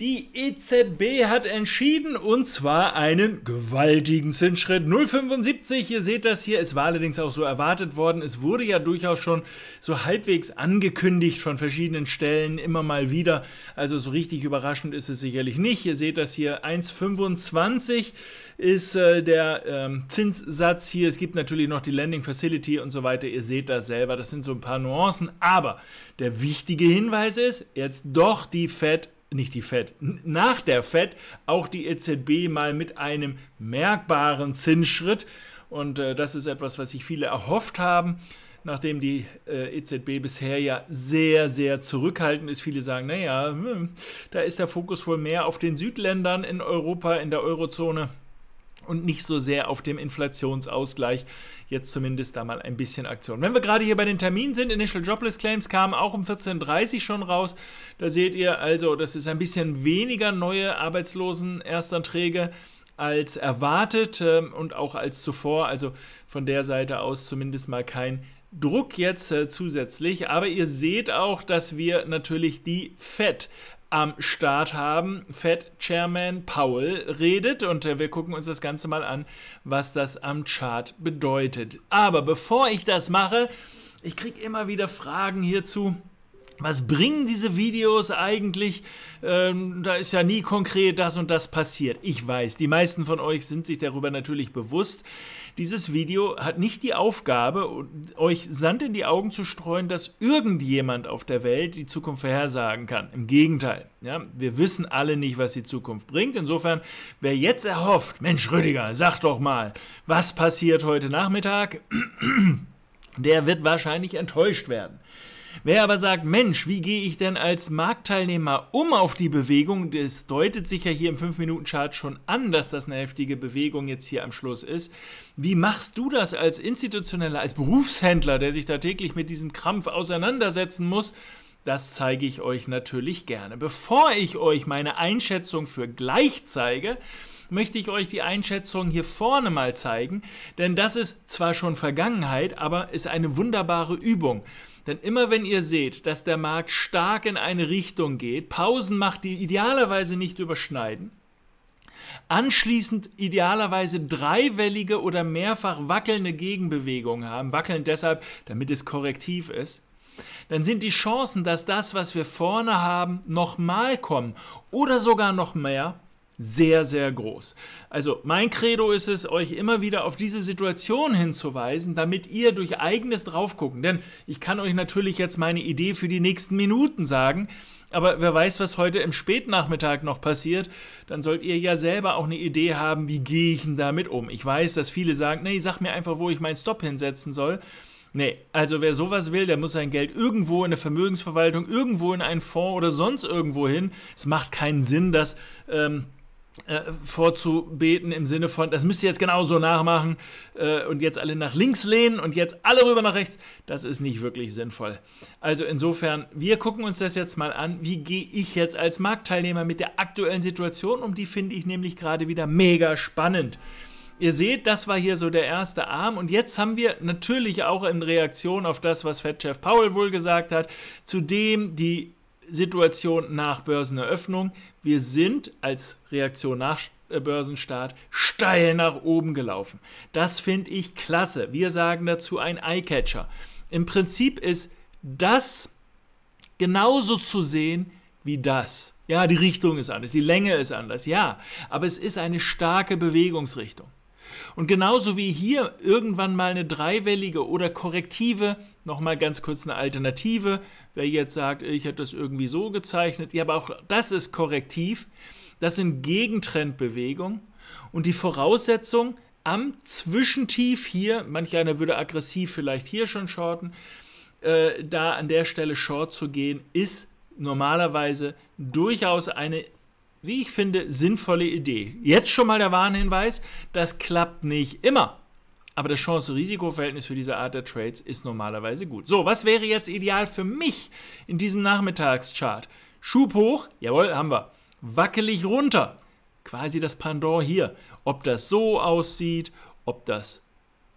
Die EZB hat entschieden und zwar einen gewaltigen Zinsschritt 0,75. Ihr seht das hier, es war allerdings auch so erwartet worden. Es wurde ja durchaus schon so halbwegs angekündigt von verschiedenen Stellen immer mal wieder. Also so richtig überraschend ist es sicherlich nicht. Ihr seht das hier, 1,25 ist äh, der ähm, Zinssatz hier. Es gibt natürlich noch die Lending Facility und so weiter. Ihr seht das selber, das sind so ein paar Nuancen. Aber der wichtige Hinweis ist, jetzt doch die Fed nicht die Fed, nach der Fed auch die EZB mal mit einem merkbaren Zinsschritt. Und äh, das ist etwas, was sich viele erhofft haben, nachdem die äh, EZB bisher ja sehr, sehr zurückhaltend ist. Viele sagen, naja, hm, da ist der Fokus wohl mehr auf den Südländern in Europa, in der Eurozone und nicht so sehr auf dem Inflationsausgleich. Jetzt zumindest da mal ein bisschen Aktion. Wenn wir gerade hier bei den Terminen sind, Initial Jobless Claims kamen auch um 14.30 Uhr schon raus. Da seht ihr also, das ist ein bisschen weniger neue Arbeitslosen-Erstanträge als erwartet ähm, und auch als zuvor. Also von der Seite aus zumindest mal kein Druck jetzt äh, zusätzlich, aber ihr seht auch, dass wir natürlich die Fed am Start haben. Fed-Chairman Powell redet und äh, wir gucken uns das Ganze mal an, was das am Chart bedeutet. Aber bevor ich das mache, ich kriege immer wieder Fragen hierzu was bringen diese Videos eigentlich? Ähm, da ist ja nie konkret das und das passiert. Ich weiß, die meisten von euch sind sich darüber natürlich bewusst. Dieses Video hat nicht die Aufgabe, euch Sand in die Augen zu streuen, dass irgendjemand auf der Welt die Zukunft vorhersagen kann. Im Gegenteil, ja, wir wissen alle nicht, was die Zukunft bringt. Insofern, wer jetzt erhofft, Mensch Rüdiger, sag doch mal, was passiert heute Nachmittag, der wird wahrscheinlich enttäuscht werden. Wer aber sagt, Mensch, wie gehe ich denn als Marktteilnehmer um auf die Bewegung? Das deutet sich ja hier im 5-Minuten-Chart schon an, dass das eine heftige Bewegung jetzt hier am Schluss ist. Wie machst du das als institutioneller, als Berufshändler, der sich da täglich mit diesem Krampf auseinandersetzen muss? Das zeige ich euch natürlich gerne. Bevor ich euch meine Einschätzung für gleich zeige, möchte ich euch die Einschätzung hier vorne mal zeigen, denn das ist zwar schon Vergangenheit, aber ist eine wunderbare Übung. Denn immer wenn ihr seht, dass der Markt stark in eine Richtung geht, Pausen macht, die idealerweise nicht überschneiden, anschließend idealerweise dreiwellige oder mehrfach wackelnde Gegenbewegungen haben, wackeln deshalb, damit es korrektiv ist, dann sind die Chancen, dass das, was wir vorne haben, nochmal kommen oder sogar noch mehr, sehr, sehr groß. Also mein Credo ist es, euch immer wieder auf diese Situation hinzuweisen, damit ihr durch eigenes draufgucken. Denn ich kann euch natürlich jetzt meine Idee für die nächsten Minuten sagen, aber wer weiß, was heute im Spätnachmittag noch passiert, dann sollt ihr ja selber auch eine Idee haben, wie gehe ich denn damit um. Ich weiß, dass viele sagen, nee, sag mir einfach, wo ich meinen Stop hinsetzen soll. Nee, also wer sowas will, der muss sein Geld irgendwo in eine Vermögensverwaltung, irgendwo in einen Fonds oder sonst irgendwo hin. Es macht keinen Sinn, dass ähm, äh, vorzubeten im Sinne von, das müsst ihr jetzt genauso nachmachen äh, und jetzt alle nach links lehnen und jetzt alle rüber nach rechts, das ist nicht wirklich sinnvoll. Also insofern, wir gucken uns das jetzt mal an, wie gehe ich jetzt als Marktteilnehmer mit der aktuellen Situation um, die finde ich nämlich gerade wieder mega spannend. Ihr seht, das war hier so der erste Arm und jetzt haben wir natürlich auch in Reaktion auf das, was Fettchef Powell wohl gesagt hat, zudem die Situation nach Börseneröffnung. Wir sind als Reaktion nach äh, Börsenstart steil nach oben gelaufen. Das finde ich klasse. Wir sagen dazu ein Eyecatcher. Im Prinzip ist das genauso zu sehen wie das. Ja, die Richtung ist anders, die Länge ist anders, ja, aber es ist eine starke Bewegungsrichtung. Und genauso wie hier irgendwann mal eine dreiwellige oder korrektive, nochmal ganz kurz eine Alternative, wer jetzt sagt, ich hätte das irgendwie so gezeichnet, ja, aber auch das ist korrektiv, das sind Gegentrendbewegungen und die Voraussetzung am Zwischentief hier, manch einer würde aggressiv vielleicht hier schon shorten, äh, da an der Stelle short zu gehen, ist normalerweise durchaus eine wie ich finde, sinnvolle Idee. Jetzt schon mal der Warnhinweis, das klappt nicht immer. Aber das Chance-Risiko-Verhältnis für diese Art der Trades ist normalerweise gut. So, was wäre jetzt ideal für mich in diesem Nachmittagschart? Schub hoch, jawohl, haben wir. Wackelig runter, quasi das Pendant hier. Ob das so aussieht, ob das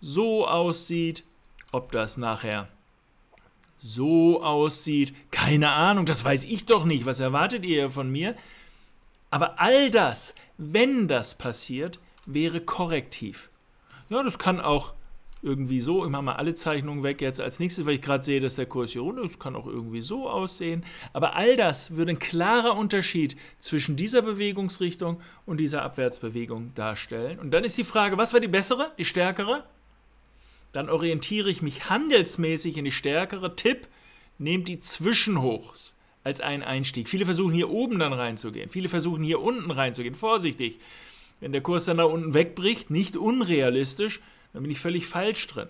so aussieht, ob das nachher so aussieht, keine Ahnung, das weiß ich doch nicht. Was erwartet ihr von mir? Aber all das, wenn das passiert, wäre korrektiv. Ja, das kann auch irgendwie so, ich mache mal alle Zeichnungen weg jetzt als nächstes, weil ich gerade sehe, dass der Kurs hier runter ist, kann auch irgendwie so aussehen. Aber all das würde ein klarer Unterschied zwischen dieser Bewegungsrichtung und dieser Abwärtsbewegung darstellen. Und dann ist die Frage, was war die bessere, die stärkere? Dann orientiere ich mich handelsmäßig in die stärkere. Tipp, nehmt die Zwischenhochs als einen Einstieg. Viele versuchen hier oben dann reinzugehen, viele versuchen hier unten reinzugehen. Vorsichtig, wenn der Kurs dann da unten wegbricht, nicht unrealistisch, dann bin ich völlig falsch drin.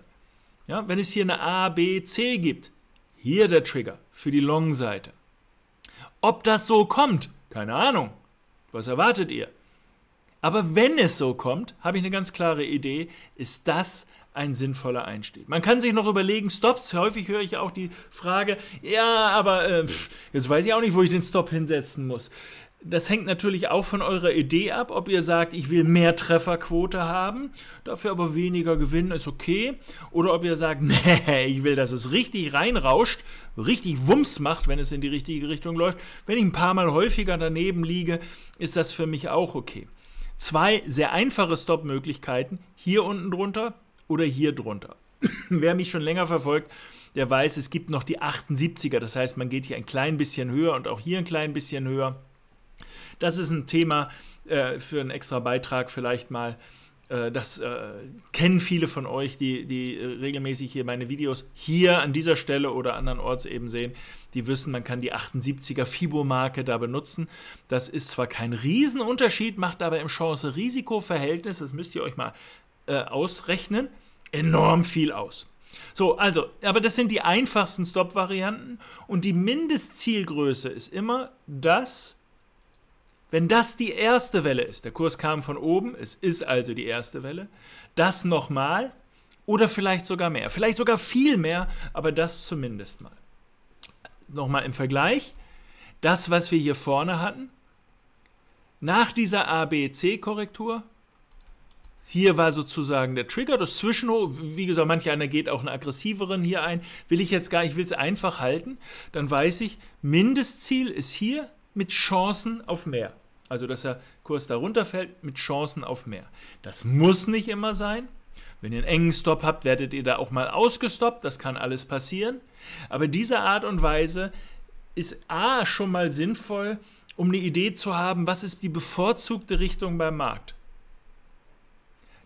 Ja, wenn es hier eine A, B, C gibt, hier der Trigger für die Long-Seite. Ob das so kommt, keine Ahnung. Was erwartet ihr? Aber wenn es so kommt, habe ich eine ganz klare Idee, ist das ein sinnvoller Einstieg. Man kann sich noch überlegen, Stops, häufig höre ich auch die Frage, ja, aber äh, jetzt weiß ich auch nicht, wo ich den Stop hinsetzen muss. Das hängt natürlich auch von eurer Idee ab, ob ihr sagt, ich will mehr Trefferquote haben, dafür aber weniger gewinnen, ist okay, oder ob ihr sagt, nee, ich will, dass es richtig reinrauscht, richtig Wumms macht, wenn es in die richtige Richtung läuft. Wenn ich ein paar Mal häufiger daneben liege, ist das für mich auch okay. Zwei sehr einfache Stop-Möglichkeiten hier unten drunter, oder hier drunter. Wer mich schon länger verfolgt, der weiß, es gibt noch die 78er. Das heißt, man geht hier ein klein bisschen höher und auch hier ein klein bisschen höher. Das ist ein Thema äh, für einen extra Beitrag vielleicht mal. Äh, das äh, kennen viele von euch, die, die äh, regelmäßig hier meine Videos hier an dieser Stelle oder andernorts eben sehen. Die wissen, man kann die 78er Fibo-Marke da benutzen. Das ist zwar kein Riesenunterschied, macht aber im Chance-Risiko-Verhältnis, das müsst ihr euch mal äh, ausrechnen enorm viel aus. So, also, aber das sind die einfachsten Stop-Varianten und die Mindestzielgröße ist immer das, wenn das die erste Welle ist, der Kurs kam von oben, es ist also die erste Welle, das nochmal oder vielleicht sogar mehr, vielleicht sogar viel mehr, aber das zumindest mal. Nochmal im Vergleich, das, was wir hier vorne hatten, nach dieser ABC-Korrektur hier war sozusagen der Trigger, das Zwischenhoch. Wie gesagt, manch einer geht auch einen aggressiveren hier ein. Will ich jetzt gar, ich will es einfach halten. Dann weiß ich, Mindestziel ist hier mit Chancen auf mehr. Also, dass der Kurs darunter fällt mit Chancen auf mehr. Das muss nicht immer sein. Wenn ihr einen engen Stop habt, werdet ihr da auch mal ausgestoppt. Das kann alles passieren. Aber diese Art und Weise ist A schon mal sinnvoll, um eine Idee zu haben, was ist die bevorzugte Richtung beim Markt.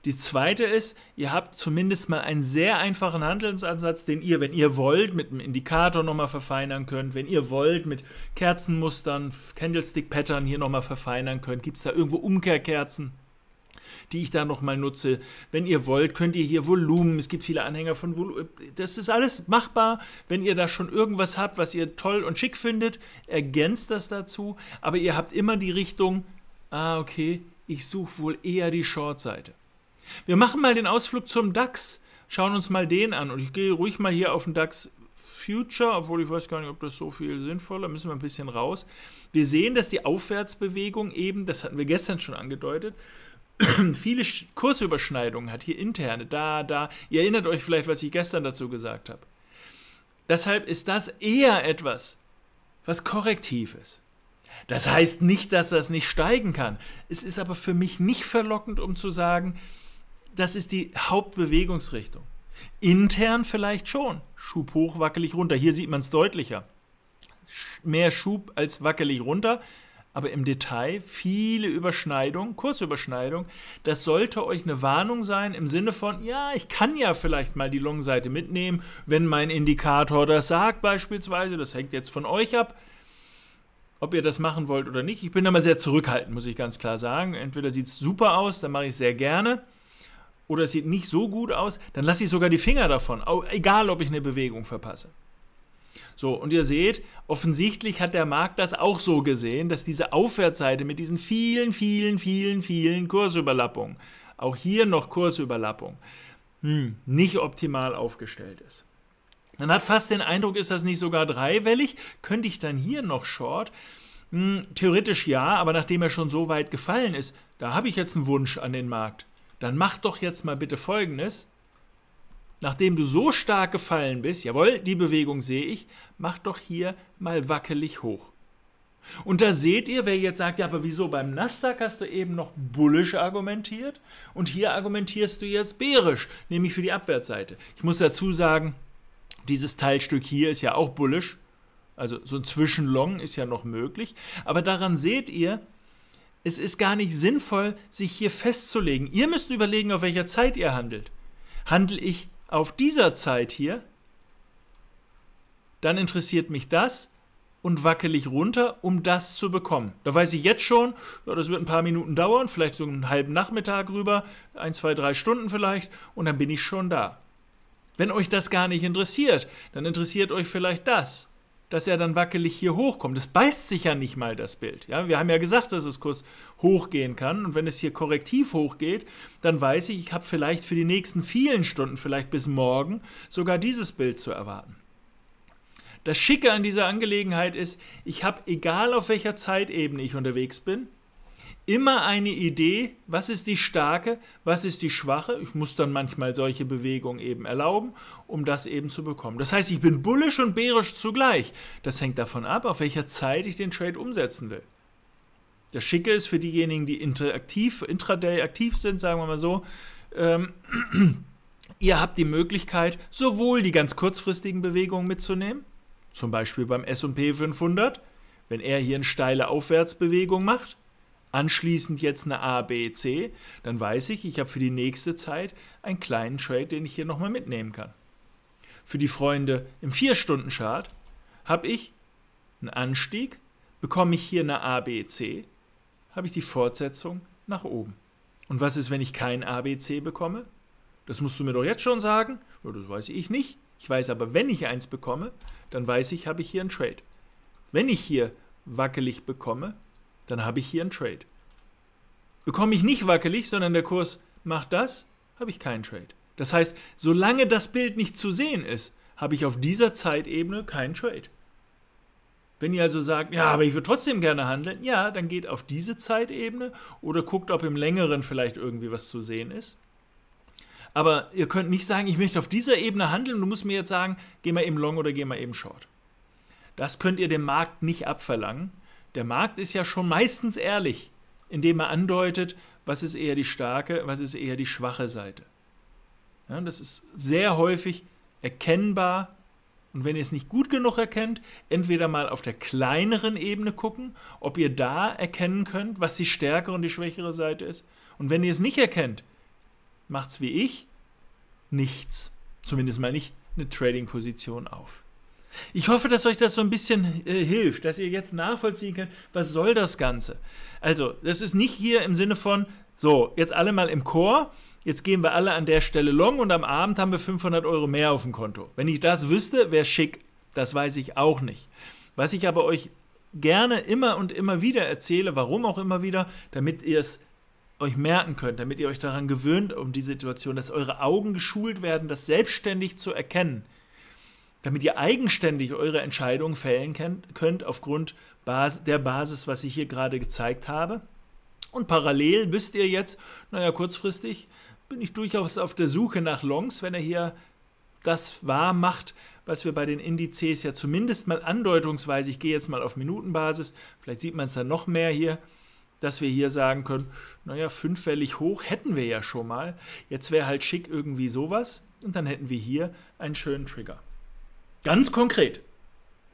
Die zweite ist, ihr habt zumindest mal einen sehr einfachen Handelsansatz, den ihr, wenn ihr wollt, mit einem Indikator nochmal verfeinern könnt, wenn ihr wollt, mit Kerzenmustern, Candlestick-Pattern hier nochmal verfeinern könnt. Gibt es da irgendwo Umkehrkerzen? die ich da nochmal nutze. Wenn ihr wollt, könnt ihr hier Volumen, es gibt viele Anhänger von Volumen, das ist alles machbar. Wenn ihr da schon irgendwas habt, was ihr toll und schick findet, ergänzt das dazu, aber ihr habt immer die Richtung, ah okay, ich suche wohl eher die Short-Seite. Wir machen mal den Ausflug zum DAX. Schauen uns mal den an. Und ich gehe ruhig mal hier auf den DAX Future, obwohl ich weiß gar nicht, ob das so viel sinnvoller, müssen wir ein bisschen raus. Wir sehen, dass die Aufwärtsbewegung eben, das hatten wir gestern schon angedeutet, viele Kursüberschneidungen hat, hier interne, da, da. Ihr erinnert euch vielleicht, was ich gestern dazu gesagt habe. Deshalb ist das eher etwas, was korrektiv ist. Das heißt nicht, dass das nicht steigen kann. Es ist aber für mich nicht verlockend, um zu sagen, das ist die Hauptbewegungsrichtung. Intern vielleicht schon. Schub hoch, wackelig runter. Hier sieht man es deutlicher. Mehr Schub als wackelig runter. Aber im Detail viele Überschneidungen, Kursüberschneidungen. Das sollte euch eine Warnung sein im Sinne von, ja, ich kann ja vielleicht mal die Long-Seite mitnehmen, wenn mein Indikator das sagt beispielsweise. Das hängt jetzt von euch ab ob ihr das machen wollt oder nicht. Ich bin da mal sehr zurückhaltend, muss ich ganz klar sagen. Entweder sieht es super aus, dann mache ich es sehr gerne oder es sieht nicht so gut aus, dann lasse ich sogar die Finger davon, egal ob ich eine Bewegung verpasse. So, und ihr seht, offensichtlich hat der Markt das auch so gesehen, dass diese Aufwärtsseite mit diesen vielen, vielen, vielen, vielen Kursüberlappungen, auch hier noch Kursüberlappung, hm, nicht optimal aufgestellt ist. Man hat fast den Eindruck, ist das nicht sogar dreiwellig? Könnte ich dann hier noch Short? Hm, theoretisch ja, aber nachdem er schon so weit gefallen ist, da habe ich jetzt einen Wunsch an den Markt dann mach doch jetzt mal bitte folgendes. Nachdem du so stark gefallen bist, jawohl, die Bewegung sehe ich, mach doch hier mal wackelig hoch. Und da seht ihr, wer jetzt sagt, ja, aber wieso beim Nasdaq hast du eben noch bullisch argumentiert und hier argumentierst du jetzt bärisch, nämlich für die Abwärtsseite. Ich muss dazu sagen, dieses Teilstück hier ist ja auch bullisch, also so ein Zwischenlong ist ja noch möglich, aber daran seht ihr, es ist gar nicht sinnvoll, sich hier festzulegen. Ihr müsst überlegen, auf welcher Zeit ihr handelt. Handle ich auf dieser Zeit hier, dann interessiert mich das und wackel ich runter, um das zu bekommen. Da weiß ich jetzt schon, das wird ein paar Minuten dauern, vielleicht so einen halben Nachmittag rüber, ein, zwei, drei Stunden vielleicht, und dann bin ich schon da. Wenn euch das gar nicht interessiert, dann interessiert euch vielleicht das dass er dann wackelig hier hochkommt. Das beißt sich ja nicht mal das Bild. Ja, wir haben ja gesagt, dass es kurz hochgehen kann. Und wenn es hier korrektiv hochgeht, dann weiß ich, ich habe vielleicht für die nächsten vielen Stunden, vielleicht bis morgen, sogar dieses Bild zu erwarten. Das Schicke an dieser Angelegenheit ist, ich habe, egal auf welcher Zeitebene ich unterwegs bin, immer eine Idee, was ist die starke, was ist die schwache. Ich muss dann manchmal solche Bewegungen eben erlauben, um das eben zu bekommen. Das heißt, ich bin bullisch und bärisch zugleich. Das hängt davon ab, auf welcher Zeit ich den Trade umsetzen will. Das Schicke ist für diejenigen, die interaktiv, intraday aktiv sind, sagen wir mal so, ähm, ihr habt die Möglichkeit, sowohl die ganz kurzfristigen Bewegungen mitzunehmen, zum Beispiel beim SP 500, wenn er hier eine steile Aufwärtsbewegung macht, anschließend jetzt eine A, B, C, dann weiß ich, ich habe für die nächste Zeit einen kleinen Trade, den ich hier nochmal mitnehmen kann. Für die Freunde im 4-Stunden-Chart habe ich einen Anstieg, bekomme ich hier eine A, B, C, habe ich die Fortsetzung nach oben. Und was ist, wenn ich kein A, B, C bekomme? Das musst du mir doch jetzt schon sagen. Ja, das weiß ich nicht. Ich weiß aber, wenn ich eins bekomme, dann weiß ich, habe ich hier einen Trade. Wenn ich hier wackelig bekomme, dann habe ich hier einen Trade. Bekomme ich nicht wackelig, sondern der Kurs macht das, habe ich keinen Trade. Das heißt, solange das Bild nicht zu sehen ist, habe ich auf dieser Zeitebene keinen Trade. Wenn ihr also sagt, ja, aber ich würde trotzdem gerne handeln, ja, dann geht auf diese Zeitebene oder guckt, ob im längeren vielleicht irgendwie was zu sehen ist. Aber ihr könnt nicht sagen, ich möchte auf dieser Ebene handeln, du musst mir jetzt sagen, geh mal eben long oder geh mal eben short. Das könnt ihr dem Markt nicht abverlangen. Der Markt ist ja schon meistens ehrlich, indem er andeutet, was ist eher die starke, was ist eher die schwache Seite. Ja, das ist sehr häufig erkennbar. Und wenn ihr es nicht gut genug erkennt, entweder mal auf der kleineren Ebene gucken, ob ihr da erkennen könnt, was die stärkere und die schwächere Seite ist. Und wenn ihr es nicht erkennt, macht es wie ich, nichts. Zumindest mal nicht eine Trading-Position auf. Ich hoffe, dass euch das so ein bisschen äh, hilft, dass ihr jetzt nachvollziehen könnt, was soll das Ganze. Also, das ist nicht hier im Sinne von, so, jetzt alle mal im Chor, jetzt gehen wir alle an der Stelle long und am Abend haben wir 500 Euro mehr auf dem Konto. Wenn ich das wüsste, wäre schick. Das weiß ich auch nicht. Was ich aber euch gerne immer und immer wieder erzähle, warum auch immer wieder, damit ihr es euch merken könnt, damit ihr euch daran gewöhnt, um die Situation, dass eure Augen geschult werden, das selbstständig zu erkennen damit ihr eigenständig eure Entscheidungen fällen könnt aufgrund der Basis, was ich hier gerade gezeigt habe. Und parallel wisst ihr jetzt, naja, kurzfristig bin ich durchaus auf der Suche nach Longs, wenn er hier das wahr macht, was wir bei den Indizes ja zumindest mal andeutungsweise, ich gehe jetzt mal auf Minutenbasis, vielleicht sieht man es dann noch mehr hier, dass wir hier sagen können, naja, fünffällig hoch hätten wir ja schon mal. Jetzt wäre halt schick irgendwie sowas und dann hätten wir hier einen schönen Trigger. Ganz konkret.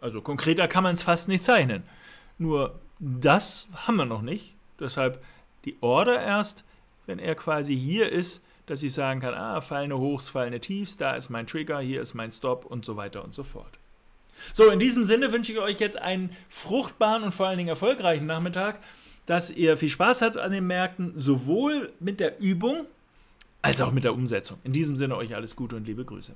Also konkreter kann man es fast nicht zeichnen. Nur das haben wir noch nicht. Deshalb die Order erst, wenn er quasi hier ist, dass ich sagen kann, ah, fallende Hochs, fallende Tiefs, da ist mein Trigger, hier ist mein Stop und so weiter und so fort. So, in diesem Sinne wünsche ich euch jetzt einen fruchtbaren und vor allen Dingen erfolgreichen Nachmittag, dass ihr viel Spaß habt an den Märkten, sowohl mit der Übung als auch mit der Umsetzung. In diesem Sinne euch alles Gute und liebe Grüße.